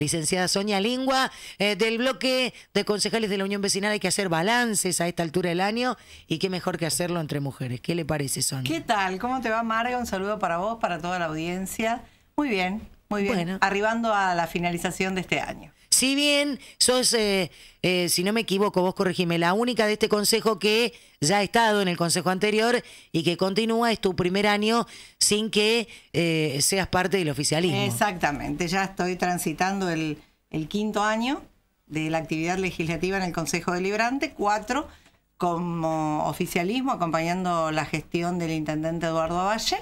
Licenciada Sonia Lingua, eh, del bloque de concejales de la Unión Vecinal hay que hacer balances a esta altura del año y qué mejor que hacerlo entre mujeres. ¿Qué le parece, Sonia? ¿Qué tal? ¿Cómo te va, Marga? Un saludo para vos, para toda la audiencia. Muy bien, muy bien. Arribando a la finalización de este año. Si bien sos, eh, eh, si no me equivoco, vos corregime, la única de este consejo que ya ha estado en el consejo anterior y que continúa es tu primer año sin que eh, seas parte del oficialismo. Exactamente, ya estoy transitando el, el quinto año de la actividad legislativa en el Consejo Deliberante, cuatro como oficialismo, acompañando la gestión del intendente Eduardo Valle,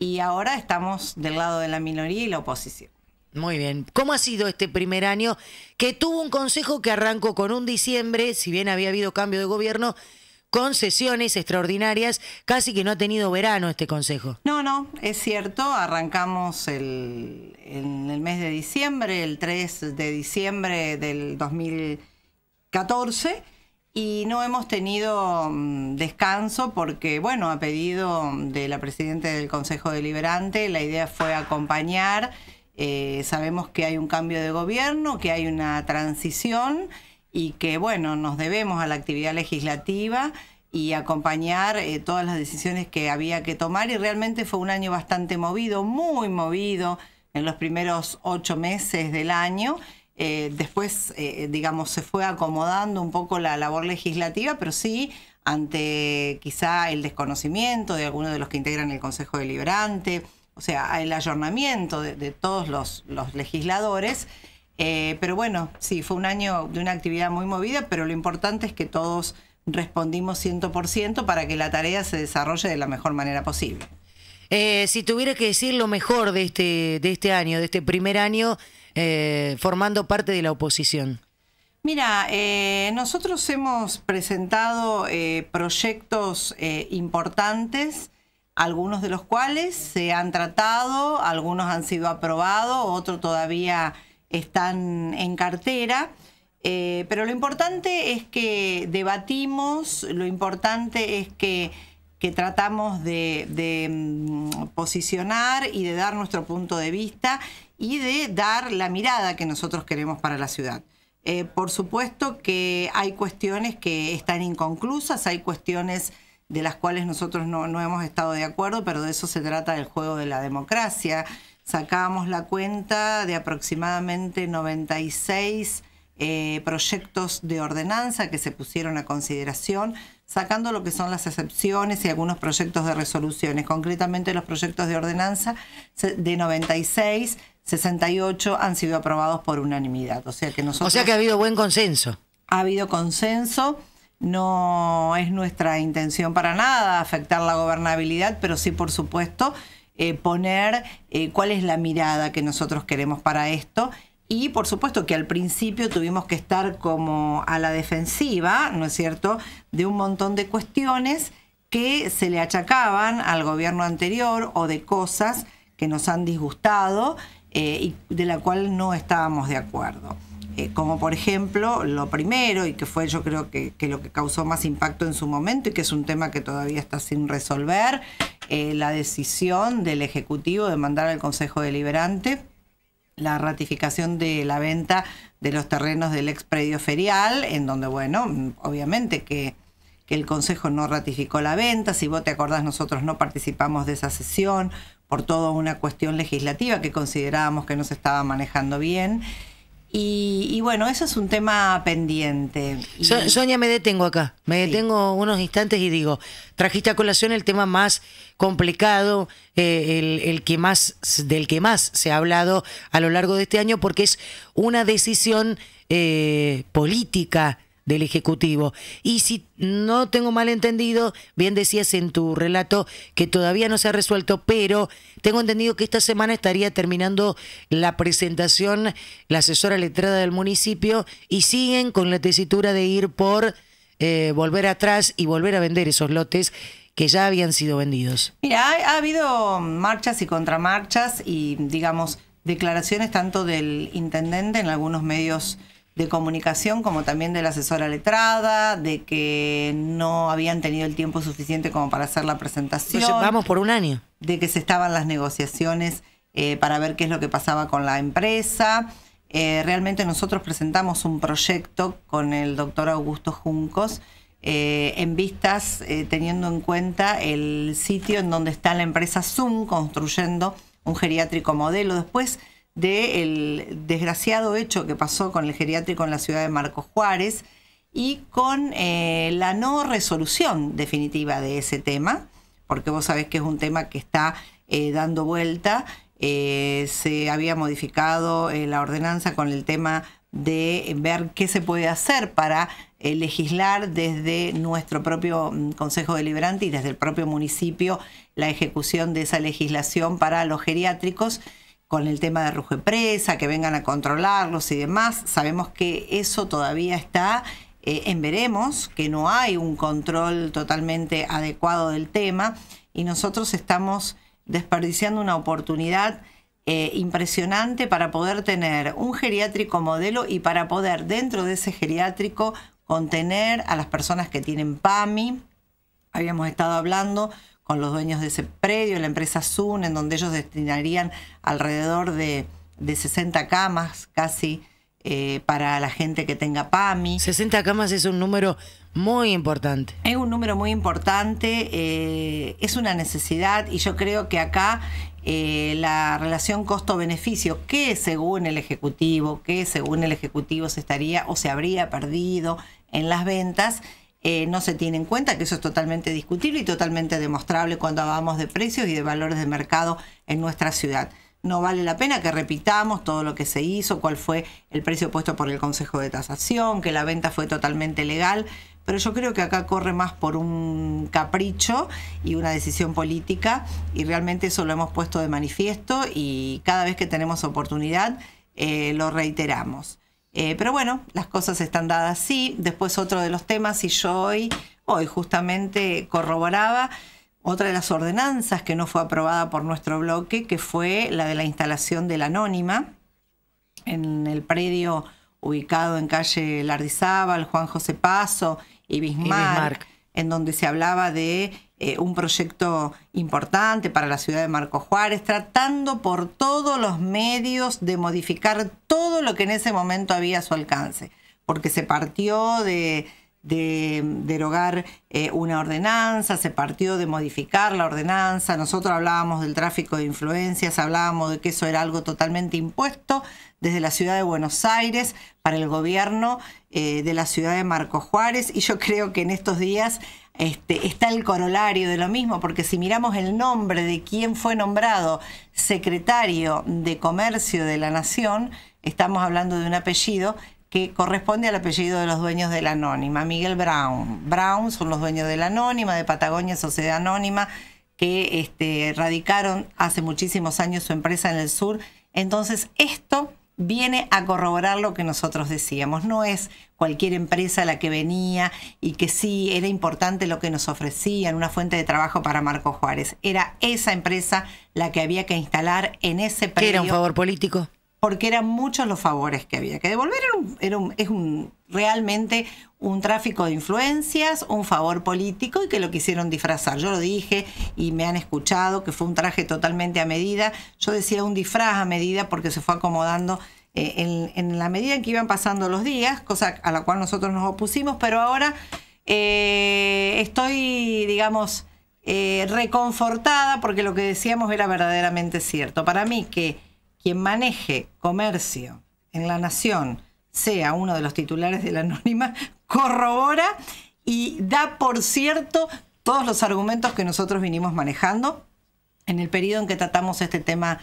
y ahora estamos del lado de la minoría y la oposición. Muy bien. ¿Cómo ha sido este primer año que tuvo un consejo que arrancó con un diciembre, si bien había habido cambio de gobierno, con sesiones extraordinarias, casi que no ha tenido verano este consejo? No, no, es cierto. Arrancamos en el mes de diciembre, el 3 de diciembre del 2014 y no hemos tenido mm, descanso porque, bueno, a pedido de la presidenta del Consejo Deliberante, la idea fue acompañar eh, sabemos que hay un cambio de gobierno, que hay una transición y que, bueno, nos debemos a la actividad legislativa y acompañar eh, todas las decisiones que había que tomar y realmente fue un año bastante movido, muy movido en los primeros ocho meses del año. Eh, después, digamos, se fue acomodando un poco la labor legislativa, pero sí ante quizá el desconocimiento de algunos de los que integran el Consejo Deliberante, o sea, el ayornamiento de, todos los, legisladores. Eh, pero bueno, sí, fue un año de una actividad muy movida, pero lo importante es que todos respondimos 100% para que la tarea se desarrolle de la mejor manera posible. Eh, si tuviera que decir lo mejor de este, de este año, de este primer año, eh, formando parte de la oposición. Mira, nosotros hemos presentado proyectos importantes algunos de los cuales se han tratado, algunos han sido aprobados, otros todavía están en cartera. Eh, pero lo importante es que debatimos, lo importante es que, tratamos de, mm, posicionar y de dar nuestro punto de vista y de dar la mirada que nosotros queremos para la ciudad. Eh, por supuesto que hay cuestiones que están inconclusas, hay cuestiones de las cuales nosotros no, hemos estado de acuerdo, pero de eso se trata el juego de la democracia. Sacamos la cuenta de aproximadamente 96 eh, proyectos de ordenanza que se pusieron a consideración, sacando lo que son las excepciones y algunos proyectos de resoluciones. Concretamente los proyectos de ordenanza de 96, 68 han sido aprobados por unanimidad. O sea que O sea que ha habido buen consenso. Ha habido consenso. No es nuestra intención para nada afectar la gobernabilidad, pero sí, por supuesto, eh, poner eh, cuál es la mirada que nosotros queremos para esto. Y por supuesto que al principio tuvimos que estar como a la defensiva, ¿no es cierto?, de un montón de cuestiones que se le achacaban al gobierno anterior o de cosas que nos han disgustado eh, y de la cual no estábamos de acuerdo. Eh, como por ejemplo lo primero, y que fue yo creo que, lo que causó más impacto en su momento y que es un tema que todavía está sin resolver, eh, la decisión del Ejecutivo de mandar al Consejo Deliberante la ratificación de la venta de los terrenos del ex predio ferial, en donde, bueno, obviamente que que el Consejo no ratificó la venta, si vos te acordás nosotros no participamos de esa sesión por toda una cuestión legislativa que considerábamos que no se estaba manejando bien. Y, bueno, eso es un tema pendiente. Sonia, me detengo acá, me detengo unos instantes y digo, trajiste a colación el tema más complicado, eh, el, que más, del que más se ha hablado a lo largo de este año, porque es una decisión eh, política del Ejecutivo. Y si no tengo mal entendido, bien decías en tu relato que todavía no se ha resuelto, pero tengo entendido que esta semana estaría terminando la presentación la asesora letrada del municipio y siguen con la tesitura de ir por eh, volver atrás y volver a vender esos lotes que ya habían sido vendidos. Mira, ha habido marchas y contramarchas y, digamos, declaraciones tanto del intendente en algunos medios de comunicación como también de la asesora letrada, de que no habían tenido el tiempo suficiente como para hacer la presentación. vamos por un año. De que se estaban las negociaciones eh, para ver qué es lo que pasaba con la empresa. Eh, realmente nosotros presentamos un proyecto con el doctor Augusto Juncos eh, en vistas teniendo en cuenta el sitio en donde está la empresa Zoom construyendo un geriátrico modelo. Después del desgraciado hecho que pasó con el geriátrico en la ciudad de Marcos Juárez y con eh, la no resolución definitiva de ese tema, porque vos sabés que es un tema que está eh, dando vuelta. Eh, se había modificado la ordenanza con el tema de ver qué se puede hacer para legislar desde nuestro propio mm, Consejo Deliberante y desde el propio municipio la ejecución de esa legislación para los geriátricos con el tema de ruge presa, que vengan a controlarlos y demás. Sabemos que eso todavía está eh, en veremos, que no hay un control totalmente adecuado del tema y nosotros estamos desperdiciando una oportunidad eh, impresionante para poder tener un geriátrico modelo y para poder dentro de ese geriátrico contener a las personas que tienen PAMI. Habíamos estado hablando con los dueños de ese predio, la empresa Sun, en donde ellos destinarían alrededor de, 60 camas casi eh, para la gente que tenga PAMI. 60 camas es un número muy importante. Es un número muy importante, eh, es una necesidad y yo creo que acá eh, la relación costo-beneficio, que según el Ejecutivo, que según el Ejecutivo se estaría o se habría perdido en las ventas, eh, no se tiene en cuenta, que eso es totalmente discutible y totalmente demostrable cuando hablamos de precios y de valores de mercado en nuestra ciudad. No vale la pena que repitamos todo lo que se hizo, cuál fue el precio puesto por el Consejo de Tasación, que la venta fue totalmente legal, pero yo creo que acá corre más por un capricho y una decisión política y realmente eso lo hemos puesto de manifiesto y cada vez que tenemos oportunidad eh, lo reiteramos. Eh, pero bueno, las cosas están dadas así. Después otro de los temas, y yo hoy, hoy justamente corroboraba otra de las ordenanzas que no fue aprobada por nuestro bloque, que fue la de la instalación de la anónima en el predio ubicado en calle Lardizábal, Juan José Paso y y Bismarck. en donde se hablaba de eh, un proyecto importante para la ciudad de Marco Juárez, tratando por todos los medios de modificar todo lo que en ese momento había a su alcance, porque se partió de, derogar eh, una ordenanza, se partió de modificar la ordenanza, nosotros hablábamos del tráfico de influencias, hablábamos de que eso era algo totalmente impuesto desde la ciudad de Buenos Aires para el gobierno eh, de la ciudad de Marco Juárez y yo creo que en estos días este, está el corolario de lo mismo, porque si miramos el nombre de quien fue nombrado secretario de Comercio de la Nación, estamos hablando de un apellido que corresponde al apellido de los dueños de la Anónima, Miguel Brown. Brown son los dueños de la Anónima, de Patagonia Sociedad Anónima, que este, radicaron hace muchísimos años su empresa en el sur. Entonces, esto viene a corroborar lo que nosotros decíamos. No es cualquier empresa la que venía y que sí era importante lo que nos ofrecían, una fuente de trabajo para Marco Juárez. Era esa empresa la que había que instalar en ese país era un favor político? porque eran muchos los favores que había que devolver. es un, realmente un tráfico de influencias, un favor político y que lo quisieron disfrazar. Yo lo dije y me han escuchado que fue un traje totalmente a medida. Yo decía un disfraz a medida porque se fue acomodando eh, en, la medida en que iban pasando los días, cosa a la cual nosotros nos opusimos, pero ahora eh, estoy, digamos, eh, reconfortada porque lo que decíamos era verdaderamente cierto. Para mí que quien maneje comercio en la nación sea uno de los titulares de la anónima, corrobora y da por cierto todos los argumentos que nosotros vinimos manejando en el periodo en que tratamos este tema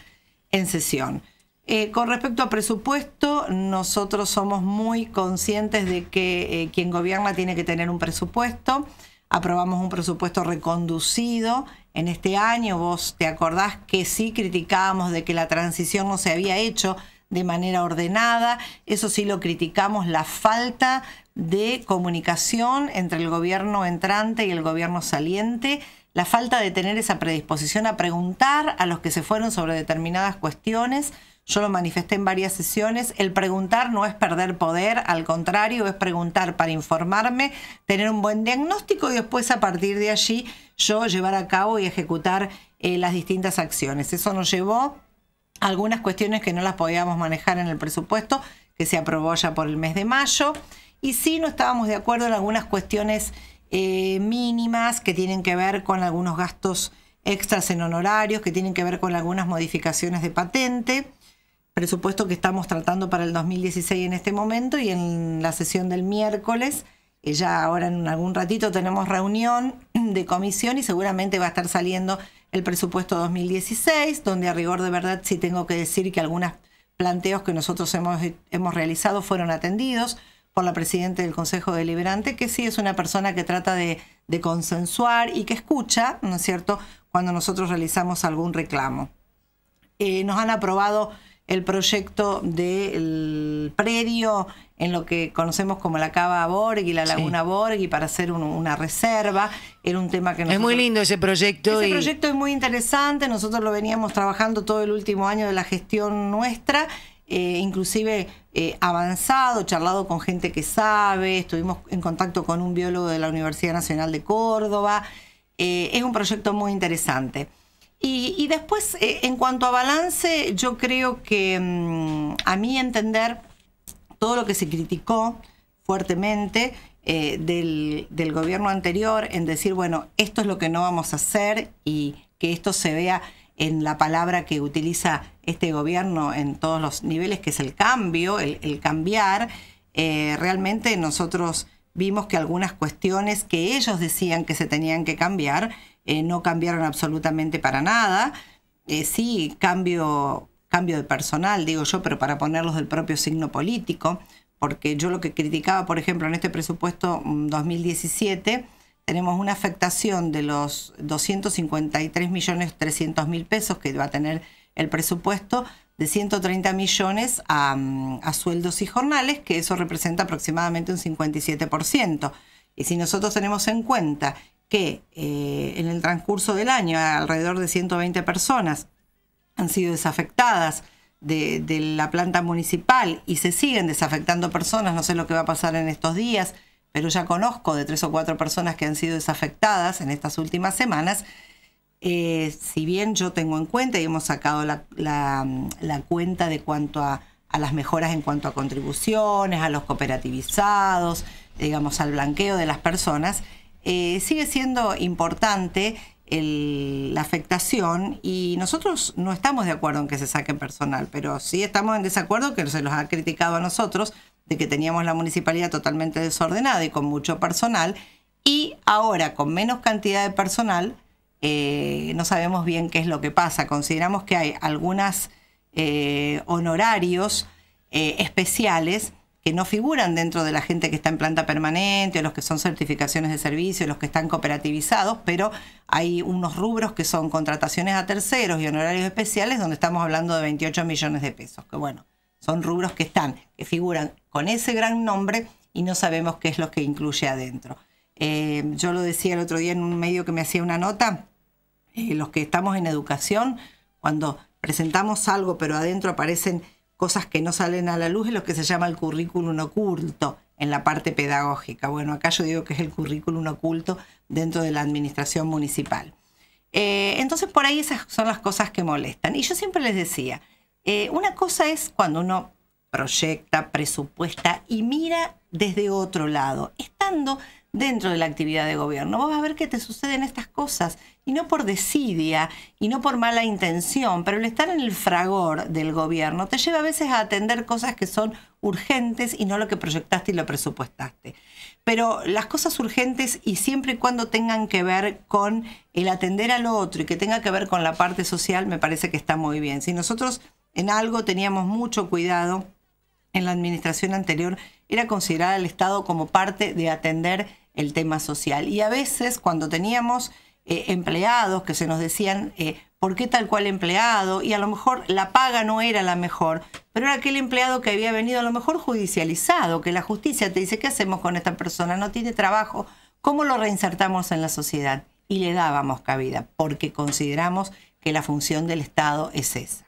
en sesión. Eh, con respecto a presupuesto, nosotros somos muy conscientes de que eh, quien gobierna tiene que tener un presupuesto. Aprobamos un presupuesto reconducido en este año, vos te acordás que sí criticábamos de que la transición no se había hecho de manera ordenada, eso sí lo criticamos, la falta de comunicación entre el gobierno entrante y el gobierno saliente, la falta de tener esa predisposición a preguntar a los que se fueron sobre determinadas cuestiones. Yo lo manifesté en varias sesiones. El preguntar no es perder poder, al contrario, es preguntar para informarme, tener un buen diagnóstico y después a partir de allí yo llevar a cabo y ejecutar eh, las distintas acciones. Eso nos llevó a algunas cuestiones que no las podíamos manejar en el presupuesto, que se aprobó ya por el mes de mayo. Y sí, no estábamos de acuerdo en algunas cuestiones eh, mínimas que tienen que ver con algunos gastos extras en honorarios, que tienen que ver con algunas modificaciones de patente presupuesto que estamos tratando para el 2016 en este momento y en la sesión del miércoles, ya ahora en algún ratito tenemos reunión de comisión y seguramente va a estar saliendo el presupuesto 2016, donde a rigor de verdad sí tengo que decir que algunos planteos que nosotros hemos, hemos realizado fueron atendidos por la Presidenta del Consejo Deliberante, que sí es una persona que trata de, consensuar y que escucha, ¿no es cierto?, cuando nosotros realizamos algún reclamo. Eh, nos han aprobado el proyecto del predio en lo que conocemos como la Cava y la Laguna Borghi, para hacer una reserva. Era un tema que nos Es muy lindo ese proyecto. Ese proyecto es muy interesante, nosotros lo veníamos trabajando todo el último año de la gestión nuestra, eh, inclusive eh, avanzado, charlado con gente que sabe, estuvimos en contacto con un biólogo de la Universidad Nacional de Córdoba. Eh, es un proyecto muy interesante. Y, después, eh, en cuanto a balance, yo creo que mm, a mi entender, todo lo que se criticó fuertemente eh, del, gobierno anterior en decir, bueno, esto es lo que no vamos a hacer y que esto se vea en la palabra que utiliza este gobierno en todos los niveles, que es el cambio, el, cambiar, eh, realmente nosotros vimos que algunas cuestiones que ellos decían que se tenían que cambiar, eh, no cambiaron absolutamente para nada. Eh, sí, cambio, cambio de personal, digo yo, pero para ponerlos del propio signo político, porque yo lo que criticaba, por ejemplo, en este presupuesto 2017, mm, tenemos una afectación de los 253 millones 300 pesos que va a tener el presupuesto de 130 millones a, mm, a sueldos y jornales, que eso representa aproximadamente un 57%. Y si nosotros tenemos en cuenta que eh, en el transcurso del año alrededor de 120 personas han sido desafectadas de, la planta municipal y se siguen desafectando personas, no sé lo que va a pasar en estos días, pero ya conozco de tres o cuatro personas que han sido desafectadas en estas últimas semanas. Eh, si bien yo tengo en cuenta y hemos sacado la, cuenta de cuanto a las mejoras en cuanto a contribuciones, a los cooperativizados, digamos, al blanqueo de las personas, eh, sigue siendo importante la afectación y nosotros no estamos de acuerdo en que se saquen personal, pero sí estamos en desacuerdo que se los ha criticado a nosotros de que teníamos la municipalidad totalmente desordenada y con mucho personal y ahora con menos cantidad de personal eh, no sabemos bien qué es lo que pasa. Consideramos que hay algunos eh, honorarios especiales que no figuran dentro de la gente que está en planta permanente, o los que son certificaciones de servicio, los que están cooperativizados, pero hay unos rubros que son contrataciones a terceros y honorarios especiales, donde estamos hablando de 28 millones de pesos, que bueno, son rubros que están, que figuran con ese gran nombre y no sabemos qué es lo que incluye adentro. Eh, yo lo decía el otro día en un medio que me hacía una nota, eh, los que estamos en educación, cuando presentamos algo, pero adentro aparecen cosas que no salen a la luz, es lo que se llama el currículum oculto en la parte pedagógica. Bueno, acá yo digo que es el currículum oculto dentro de la administración municipal. Eh, entonces, por ahí esas son las cosas que molestan. Y yo siempre les decía, eh, una cosa es cuando uno proyecta, presupuesta y mira desde otro lado, estando dentro de la actividad de gobierno. Vos vas a ver que te suceden estas cosas, y no por desidia, y no por mala intención, pero el estar en el fragor del gobierno te lleva a veces a atender cosas que son urgentes y no lo que proyectaste y lo presupuestaste. Pero las cosas urgentes y siempre y cuando tengan que ver con el atender al otro y que tenga que ver con la parte social, me parece que está muy bien. Si nosotros en algo teníamos mucho cuidado en la administración anterior, era considerar al Estado como parte de atender el tema social. Y a veces cuando teníamos eh, empleados que se nos decían, eh, ¿por qué tal cual empleado? Y a lo mejor la paga no era la mejor, pero era aquel empleado que había venido a lo mejor judicializado, que la justicia te dice, ¿qué hacemos con esta persona? No tiene trabajo, ¿cómo lo reinsertamos en la sociedad? Y le dábamos cabida, porque consideramos que la función del Estado es esa.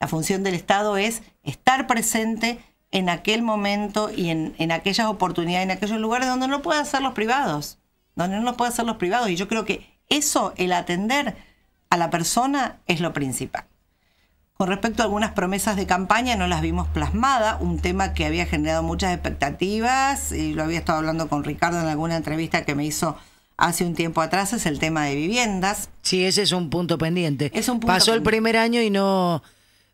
La función del Estado es estar presente en aquel momento y en, aquellas oportunidades, en aquellos lugares donde no pueden ser los privados, donde no pueden ser los privados. Y yo creo que eso, el atender a la persona, es lo principal. Con respecto a algunas promesas de campaña, no las vimos plasmadas, un tema que había generado muchas expectativas, y lo había estado hablando con Ricardo en alguna entrevista que me hizo hace un tiempo atrás, es el tema de viviendas. Sí, ese es un punto pendiente. Es un Pasó el primer año y no,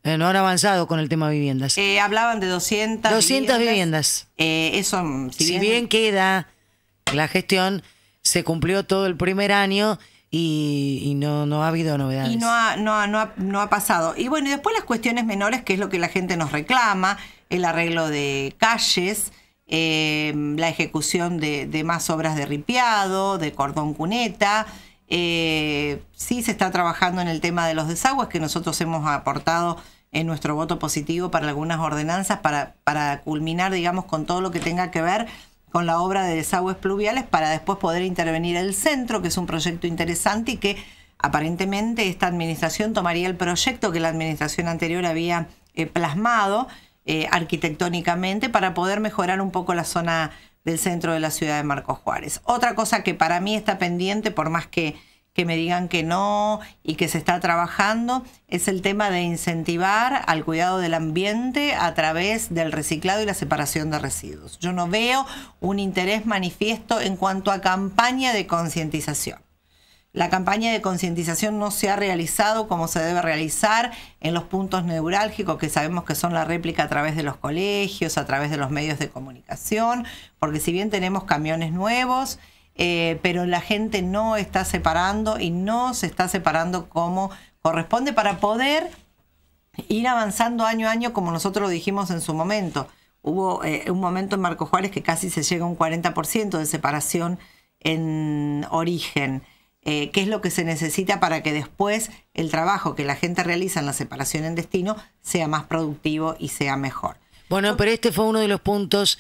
eh, no han avanzado con el tema viviendas. Eh, hablaban de 200. 200 viviendas. Eh, eso, si, bien, queda la gestión, se cumplió todo el primer año y, no, no ha habido novedades. Y no ha, no, no, ha, pasado. Y bueno, y después las cuestiones menores, que es lo que la gente nos reclama, el arreglo de calles. la ejecución de, de, más obras de ripiado, de cordón cuneta, eh, sí se está trabajando en el tema de los desagües que nosotros hemos aportado en nuestro voto positivo para algunas ordenanzas para, culminar, digamos, con todo lo que tenga que ver con la obra de desagües pluviales para después poder intervenir el centro, que es un proyecto interesante y que aparentemente esta administración tomaría el proyecto que la administración anterior había eh, plasmado eh, arquitectónicamente para poder mejorar un poco la zona del centro de la ciudad de Marcos Juárez. Otra cosa que para mí está pendiente, por más que, que me digan que no y que se está trabajando, es el tema de incentivar al cuidado del ambiente a través del reciclado y la separación de residuos. Yo no veo un interés manifiesto en cuanto a campaña de concientización. La campaña de concientización no se ha realizado como se debe realizar en los puntos neurálgicos que sabemos que son la réplica a través de los colegios, a través de los medios de comunicación, porque si bien tenemos camiones nuevos, eh, pero la gente no está separando y no se está separando como corresponde para poder ir avanzando año a año como nosotros lo dijimos en su momento. Hubo eh, un momento en Marco Juárez que casi se llega a un 40% de separación en origen. Eh, qué es lo que se necesita para que después el trabajo que la gente realiza en la separación en destino sea más productivo y sea mejor. Bueno, pero este fue uno de los puntos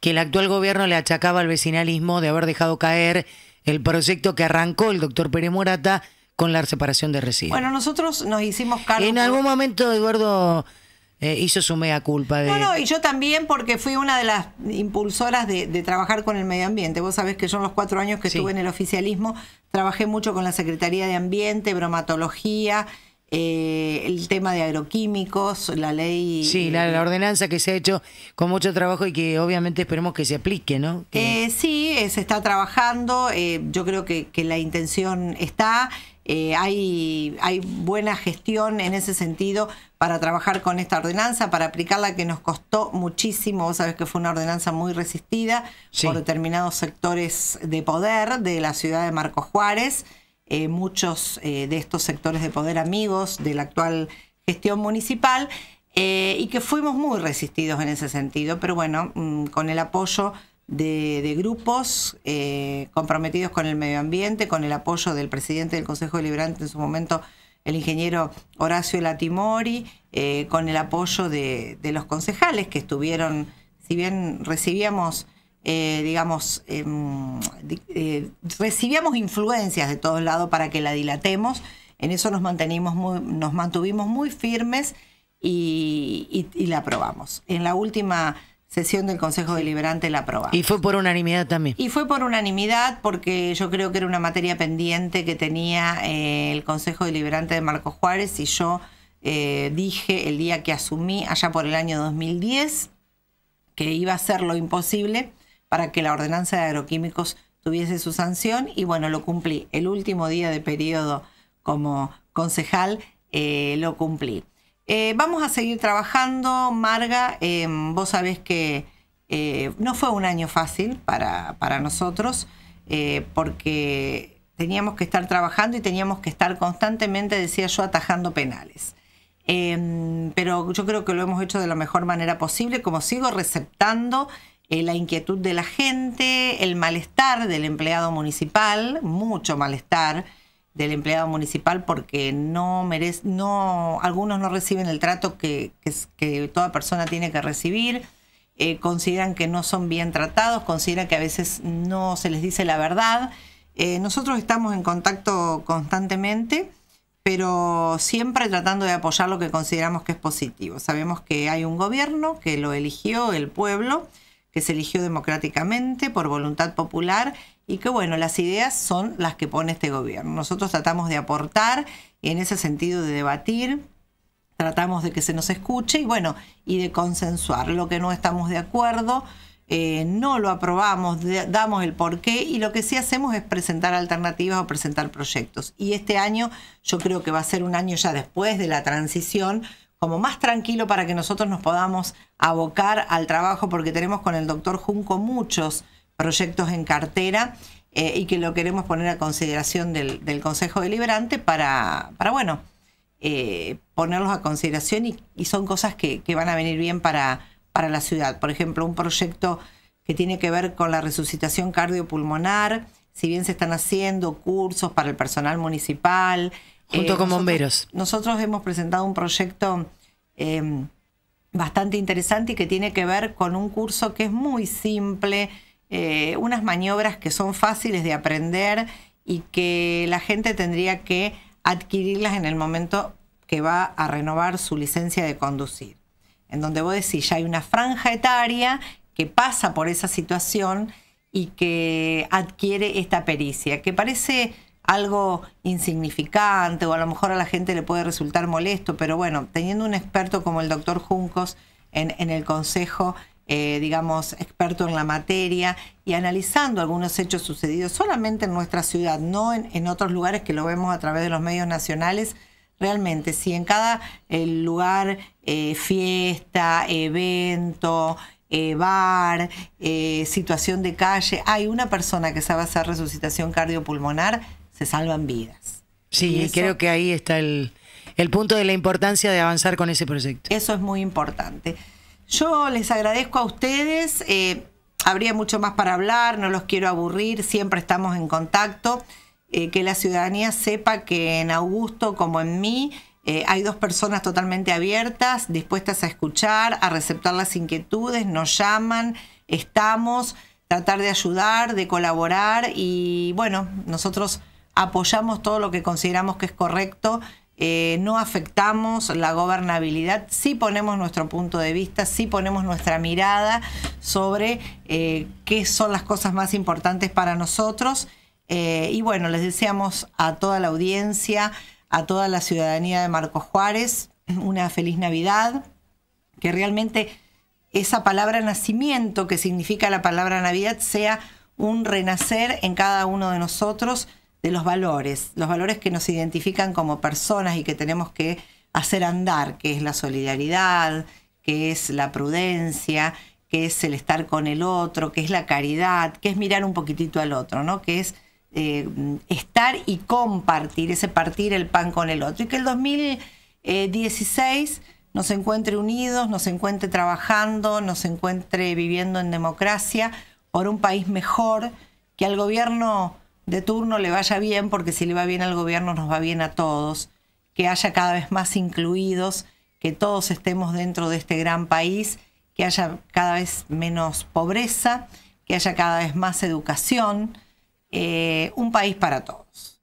que el actual gobierno le achacaba al vecinalismo de haber dejado caer el proyecto que arrancó el doctor Pérez Morata con la separación de residuos. Bueno, nosotros nos hicimos cargo. En algún momento, Eduardo hizo eh, su mea culpa No, no, y yo también porque fui una de las impulsoras de, trabajar con el medio ambiente. Vos sabés que yo en los cuatro años que estuve en el oficialismo trabajé mucho con la Secretaría de Ambiente, bromatología, eh, el tema de agroquímicos, la ley... Sí, la, ordenanza que se ha hecho con mucho trabajo y que obviamente esperemos que se aplique, ¿no? Eh, sí, se está trabajando, yo creo que, la intención está. hay, hay, buena gestión en ese sentido, para trabajar con esta ordenanza, para aplicarla, que nos costó muchísimo. Vos sabés que fue una ordenanza muy resistida por determinados sectores de poder de la ciudad de Marcos Juárez. Eh, muchos eh, de estos sectores de poder amigos de la actual gestión municipal. Eh, y que fuimos muy resistidos en ese sentido, pero bueno, mm, con el apoyo de, de grupos comprometidos con el medio ambiente, con el apoyo del presidente del Consejo Deliberante en su momento, el ingeniero Horacio Latimori, eh, con el apoyo de, los concejales que estuvieron, si bien recibíamos, eh, digamos, em, eh, recibíamos influencias de todos lados para que la dilatemos, en eso nos, mantenimos muy, nos mantuvimos muy firmes y, y la aprobamos. En la última sesión del Consejo Deliberante la aprobamos. Y fue por unanimidad también. Y fue por unanimidad porque yo creo que era una materia pendiente que tenía eh, el Consejo Deliberante de Marco Juárez y yo eh, dije el día que asumí, allá por el año 2010, que iba a ser lo imposible para que la ordenanza de agroquímicos tuviese su sanción y bueno, lo cumplí. El último día de periodo como concejal eh, lo cumplí. Eh, vamos a seguir trabajando, Marga. Em, vos sabés que eh, no fue un año fácil para, para nosotros, eh, porque teníamos que estar trabajando y teníamos que estar constantemente, decía yo, atajando penales. Em, pero yo creo que lo hemos hecho de la mejor manera posible, como sigo receptando la inquietud de la gente, el malestar del empleado municipal, mucho malestar del empleado municipal porque no merece, no, algunos no reciben el trato que, que, toda persona tiene que recibir, eh, consideran que no son bien tratados, consideran que a veces no se les dice la verdad. Eh, nosotros estamos en contacto constantemente, pero siempre tratando de apoyar lo que consideramos que es positivo. Sabemos que hay un gobierno que lo eligió el pueblo que se eligió democráticamente por voluntad popular y que bueno, las ideas son las que pone este gobierno. Nosotros tratamos de aportar en ese sentido de debatir, tratamos de que se nos escuche y bueno, y de consensuar lo que no estamos de acuerdo. Eh, no lo aprobamos, damos el porqué y lo que sí hacemos es presentar alternativas o presentar proyectos. Y este año yo creo que va a ser un año ya después de la transición como más tranquilo para que nosotros nos podamos abocar al trabajo, porque tenemos con el doctor Junco muchos proyectos en cartera eh, y que lo queremos poner a consideración del, Consejo Deliberante para, para bueno, eh, ponerlos a consideración y, son cosas que, van a venir bien para, para la ciudad. Por ejemplo, un proyecto que tiene que ver con la resucitación cardiopulmonar, si bien se están haciendo cursos para el personal municipal, Junto eh, con bomberos. Nosotros hemos presentado un proyecto em, bastante interesante y que tiene que ver con un curso que es muy simple, eh, unas maniobras que son fáciles de aprender y que la gente tendría que adquirirlas en el momento que va a renovar su licencia de conducir. En donde vos decís, ya hay una franja etaria que pasa por esa situación y que adquiere esta pericia, que parece algo insignificante o a lo mejor a la gente le puede resultar molesto, pero bueno, teniendo un experto como el doctor Juncos en, el Consejo, eh, digamos, experto en la materia y analizando algunos hechos sucedidos solamente en nuestra ciudad, no en, otros lugares que lo vemos a través de los medios nacionales, realmente, si en cada eh, lugar, eh, fiesta, evento, bar, situación de calle, hay una persona que sabe hacer resucitación cardiopulmonar, se salvan vidas. Sí, creo que ahí está el, punto de la importancia de avanzar con ese proyecto. Eso es muy importante. Yo les agradezco a ustedes. Eh, habría mucho más para hablar, no los quiero aburrir, siempre estamos en contacto. Eh, que la ciudadanía sepa que en Augusto, como en mí, eh, hay dos personas totalmente abiertas, dispuestas a escuchar, a receptar las inquietudes, nos llaman, estamos, tratar de ayudar, de colaborar y bueno, nosotros apoyamos todo lo que consideramos que es correcto, eh, no afectamos la gobernabilidad, sí ponemos nuestro punto de vista, sí ponemos nuestra mirada sobre eh, qué son las cosas más importantes para nosotros. Eh, y bueno, les deseamos a toda la audiencia, a toda la ciudadanía de Marcos Juárez, una feliz Navidad, que realmente esa palabra nacimiento que significa la palabra Navidad sea un renacer en cada uno de nosotros de los valores, los valores que nos identifican como personas y que tenemos que hacer andar, que es la solidaridad, que es la prudencia, que es el estar con el otro, que es la caridad, que es mirar un poquitito al otro, ¿no? Que es eh, estar y compartir, ese partir el pan con el otro. Y que el 2016 nos encuentre unidos, nos encuentre trabajando, nos encuentre viviendo en democracia por un país mejor, que al gobierno de turno le vaya bien, porque si le va bien al gobierno nos va bien a todos, que haya cada vez más incluidos, que todos estemos dentro de este gran país, que haya cada vez menos pobreza, que haya cada vez más educación, eh, un país para todos.